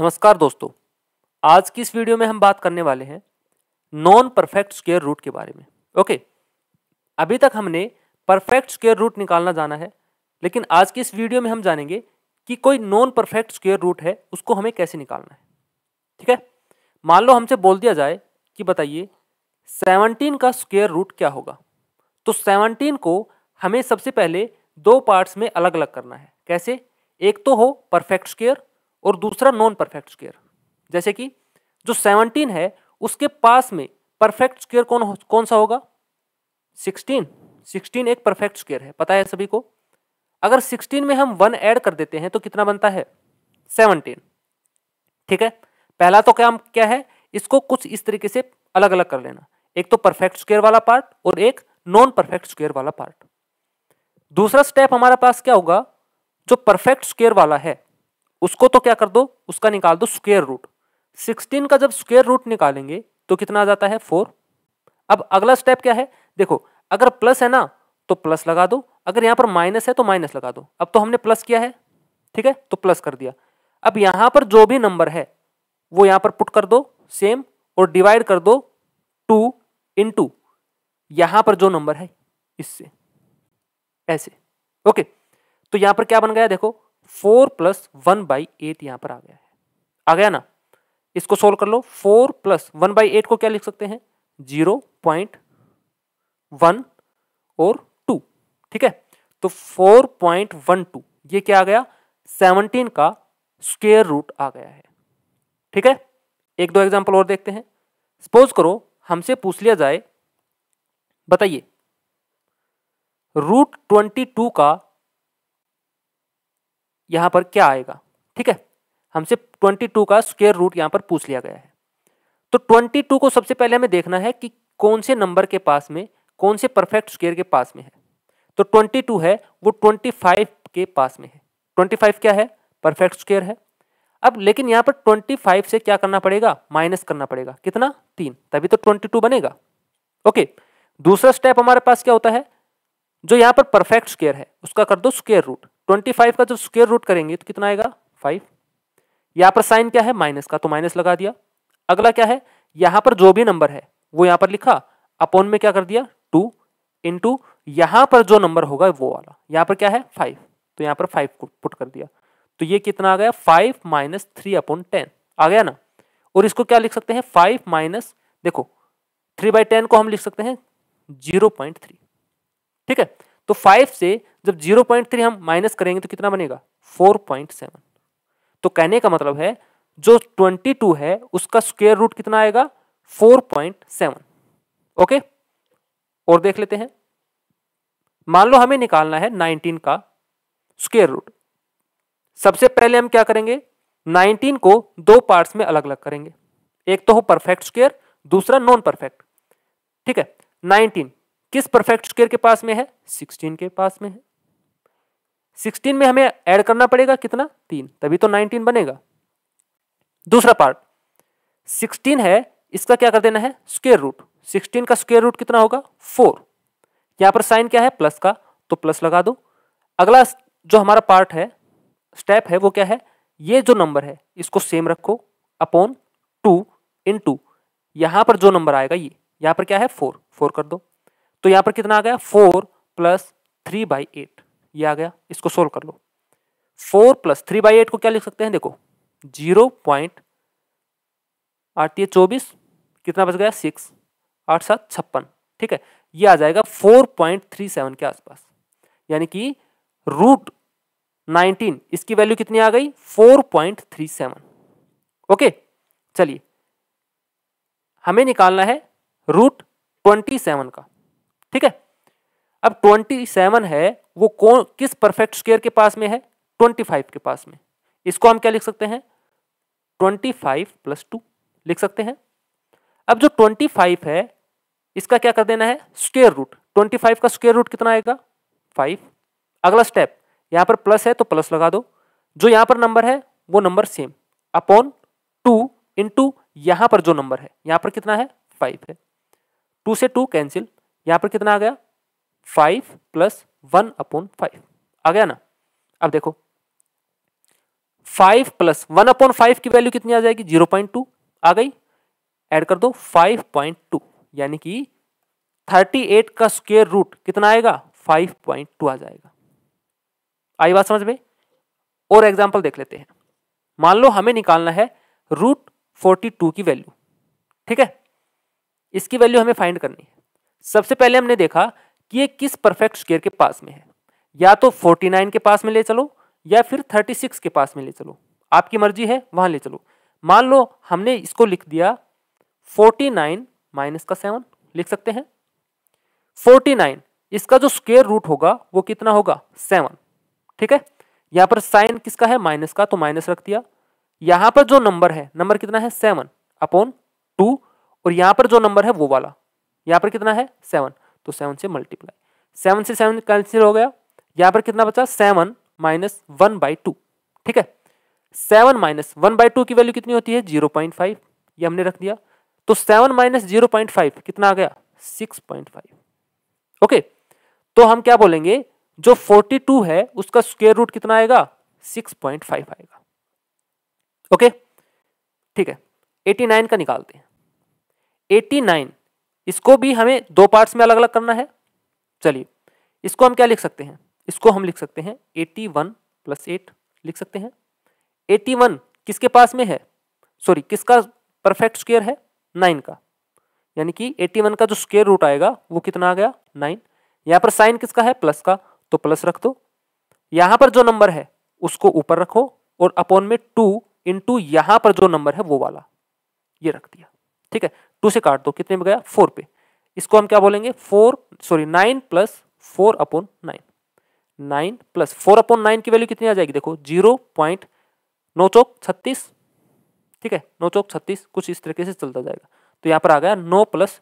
नमस्कार दोस्तों आज की इस वीडियो में हम बात करने वाले हैं नॉन परफेक्ट स्क्वेयर रूट के बारे में ओके अभी तक हमने परफेक्ट स्क्वेयर रूट निकालना जाना है लेकिन आज की इस वीडियो में हम जानेंगे कि कोई नॉन परफेक्ट स्क्वेयर रूट है उसको हमें कैसे निकालना है ठीक है मान लो हमसे बोल दिया जाए कि बताइए सेवनटीन का स्क्वेयर रूट क्या होगा तो सेवनटीन को हमें सबसे पहले दो पार्ट्स में अलग अलग करना है कैसे एक तो हो परफेक्ट स्क्वेयर और दूसरा नॉन परफेक्ट स्क्वेयर जैसे कि जो सेवनटीन है उसके पास में परफेक्ट स्क्वेयर कौन कौन सा होगा सिक्सटीन सिक्सटीन एक परफेक्ट स्क्वेयर है पता है सभी को अगर सिक्सटीन में हम वन ऐड कर देते हैं तो कितना बनता है सेवनटीन ठीक है पहला तो क्या क्या है इसको कुछ इस तरीके से अलग अलग कर लेना एक तो परफेक्ट स्क्वेयर वाला पार्ट और एक नॉन परफेक्ट स्क्वेयर वाला पार्ट दूसरा स्टेप हमारे पास क्या होगा जो परफेक्ट स्क्वेयर वाला है उसको तो क्या कर दो उसका निकाल दो स्क्वेयर रूट सिक्सटीन का जब स्क्वेयर रूट निकालेंगे तो कितना आ जाता है फोर अब अगला स्टेप क्या है देखो अगर प्लस है ना तो प्लस लगा दो अगर यहाँ पर माइनस है तो माइनस लगा दो अब तो हमने प्लस किया है ठीक है तो प्लस कर दिया अब यहाँ पर जो भी नंबर है वो यहाँ पर पुट कर दो सेम और डिवाइड कर दो टू इन टू यहां पर जो नंबर है इससे ऐसे ओके तो यहां पर क्या बन गया देखो four plus one by eight यहां पर आ गया है आ गया ना इसको सोल्व कर लो four plus one by eight को क्या लिख सकते हैं जीरो पॉइंट वन और टू ठीक है तो फोर पॉइंट वन टू ये क्या आ गया सेवनटीन का स्केयर रूट आ गया है ठीक है एक दो एग्जाम्पल और देखते हैं सपोज करो हमसे पूछ लिया जाए बताइए रूट ट्वेंटी टू का यहाँ पर क्या आएगा ठीक है हमसे 22 का स्क्वेयर रूट यहाँ पर पूछ लिया गया है तो 22 को सबसे पहले हमें देखना है कि कौन से नंबर के पास में कौन से परफेक्ट स्क्वेयर के पास में है तो 22 है वो 25 के पास में है 25 क्या है परफेक्ट स्क्वेयर है अब लेकिन यहाँ पर 25 से क्या करना पड़ेगा माइनस करना पड़ेगा कितना तीन तभी तो टू बनेगा ओके दूसरा स्टेप हमारे पास क्या होता है जो यहाँ पर परफेक्ट स्क्वेयर है उसका कर दो स्क्वेयर रूट ट्वेंटी फाइव का जब स्क्वेयर रूट करेंगे तो कितना आएगा फाइव यहाँ पर साइन क्या है माइनस का तो माइनस लगा दिया अगला क्या है यहाँ पर जो भी नंबर है वो यहाँ पर लिखा अपॉन में क्या कर दिया टू इंटू यहाँ पर जो नंबर होगा वो वाला यहाँ पर क्या है फाइव तो यहाँ पर फाइव पुट कर दिया तो ये कितना आ गया five minus three upon ten आ गया ना और इसको क्या लिख सकते हैं फाइव माइनस देखो थ्री बाई टेन को हम लिख सकते हैं जीरो पॉइंट थ्री ठीक है तो फाइव से जब जीरो पॉइंट थ्री हम माइनस करेंगे तो कितना बनेगा फोर पॉइंट सेवन तो कहने का मतलब है जो ट्वेंटी टू है उसका स्क्वेयर रूट कितना आएगा फोर पॉइंट सेवन ओके और देख लेते हैं मान लो हमें निकालना है नाइनटीन का स्क्वेयर रूट सबसे पहले हम क्या करेंगे नाइनटीन को दो पार्ट्स में अलग अलग करेंगे एक तो हो परफेक्ट स्क्वेयर दूसरा नॉन परफेक्ट ठीक है नाइनटीन किस परफेक्ट स्क्वायर के पास में है सिक्सटीन के पास में है सिक्सटीन में हमें ऐड करना पड़ेगा कितना तीन तभी तो नाइनटीन बनेगा दूसरा पार्ट सिक्सटीन है इसका क्या कर देना है स्क्वेयर रूट सिक्सटीन का स्क्वेयर रूट कितना होगा फोर यहाँ पर साइन क्या है प्लस का तो प्लस लगा दो अगला जो हमारा पार्ट है स्टेप है वो क्या है ये जो नंबर है इसको सेम रखो अपॉन टू इन टू यहाँ पर जो नंबर आएगा ये यहाँ पर क्या है फोर फोर कर दो तो यहाँ पर कितना आ गया four plus three by eight ये आ गया इसको सोल्व कर लो four plus three by eight को क्या लिख सकते हैं देखो जीरो पॉइंट आती है चौबीस कितना बच गया सिक्स आठ सात छप्पन ठीक है ये आ जाएगा फोर पॉइंट थ्री सेवन के आसपास यानी कि रूट नाइनटीन इसकी वैल्यू कितनी आ गई four point three seven okay चलिए हमें निकालना है रूट ट्वेंटी सेवन का ठीक है अब 27 है वो कौन किस परफेक्ट स्क्वायर के पास में है 25 के पास में इसको हम क्या लिख सकते हैं 25 फाइव प्लस टू लिख सकते हैं अब जो 25 है इसका क्या कर देना है स्क्वेयर रूट 25 का स्क्वेयर रूट कितना आएगा 5 अगला स्टेप यहाँ पर प्लस है तो प्लस लगा दो जो यहाँ पर नंबर है वो number same upon two into यहाँ पर जो नंबर है यहाँ पर कितना है फाइव है टू से टू कैंसिल यहां पर कितना आ गया five plus one upon five आ गया ना अब देखो five plus one upon five की वैल्यू कितनी आ जाएगी जीरो पॉइंट टू आ गई ऐड कर दो फाइव पॉइंट टू यानी कि थर्टी एट का स्क्वेयर रूट कितना आएगा फाइव पॉइंट टू आ जाएगा आई बात समझ में और एग्जाम्पल देख लेते हैं मान लो हमें निकालना है रूट फोर्टी टू की वैल्यू ठीक है इसकी वैल्यू हमें फाइंड करनी है सबसे पहले हमने देखा कि ये किस परफेक्ट स्केयर के पास में है या तो 49 के पास में ले चलो या फिर 36 के पास में ले चलो आपकी मर्जी है वहां ले चलो मान लो हमने इसको लिख दिया 49 नाइन माइनस का सेवन लिख सकते हैं 49 इसका जो स्केयर रूट होगा वो कितना होगा सेवन ठीक है यहाँ पर साइन किसका है माइनस का तो माइनस रख दिया यहाँ पर जो नंबर है नंबर कितना है सेवन अपॉन टू और यहाँ पर जो नंबर है वो वाला यहाँ पर कितना है सेवन तो सेवन से मल्टीप्लाई सेवन से सेवन कैंसिल हो गया यहाँ पर कितना बचा seven minus one by two ठीक है seven minus one by two की वैल्यू कितनी होती है जीरो पॉइंट फाइव ये हमने रख दिया तो seven minus zero point five कितना आ गया सिक्स पॉइंट फाइव ओके तो हम क्या बोलेंगे जो फोर्टी टू है उसका स्क्वेयर रूट कितना आएगा सिक्स पॉइंट फाइव आएगा ओके ठीक है एटी नाइन का निकालते हैं एटी नाइन इसको भी हमें दो पार्ट्स में अलग अलग करना है चलिए इसको हम क्या लिख सकते हैं इसको हम लिख सकते हैं एटी वन प्लस एट लिख सकते हैं एटी वन किसके पास में है सॉरी किसका परफेक्ट स्क्वेयर है नाइन का यानी कि एटी वन का जो स्क्वेयर रूट आएगा वो कितना आ गया नाइन यहाँ पर साइन किसका है प्लस का तो प्लस रख दो यहाँ पर जो नंबर है उसको ऊपर रखो और अपॉन में टू इंटू यहाँ पर जो नंबर है वो वाला ये रख दिया ठीक है टू से काट दो कितने में गया फोर पे इसको हम क्या बोलेंगे four sorry nine plus four upon nine nine plus four upon nine की वैल्यू कितनी आ जाएगी देखो जीरो पॉइंट नौ चौक छत्तीस ठीक है नौ चौक छत्तीस कुछ इस तरीके से चलता जाएगा तो यहाँ पर आ गया नौ प्लस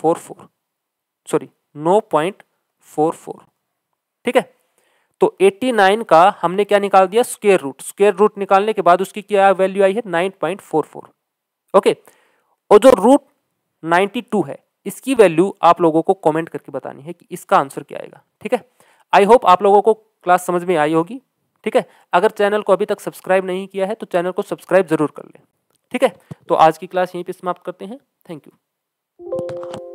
फोर फोर सॉरी नौ पॉइंट फोर फोर ठीक है तो नाइन का हमने क्या निकाल दिया स्क्वेयर रूट स्क्वेयर रूट निकालने के बाद उसकी क्या वैल्यू आई है फोर ओके okay, और जो रूट नाइन्टी टू है इसकी वैल्यू आप लोगों को कमेंट करके बतानी है कि इसका आंसर क्या आएगा ठीक है आई होप आप लोगों को क्लास समझ में आई होगी ठीक है अगर चैनल को अभी तक सब्सक्राइब नहीं किया है तो चैनल को सब्सक्राइब जरूर कर लें ठीक है तो आज की क्लास यहीं पर समाप्त करते हैं थैंक यू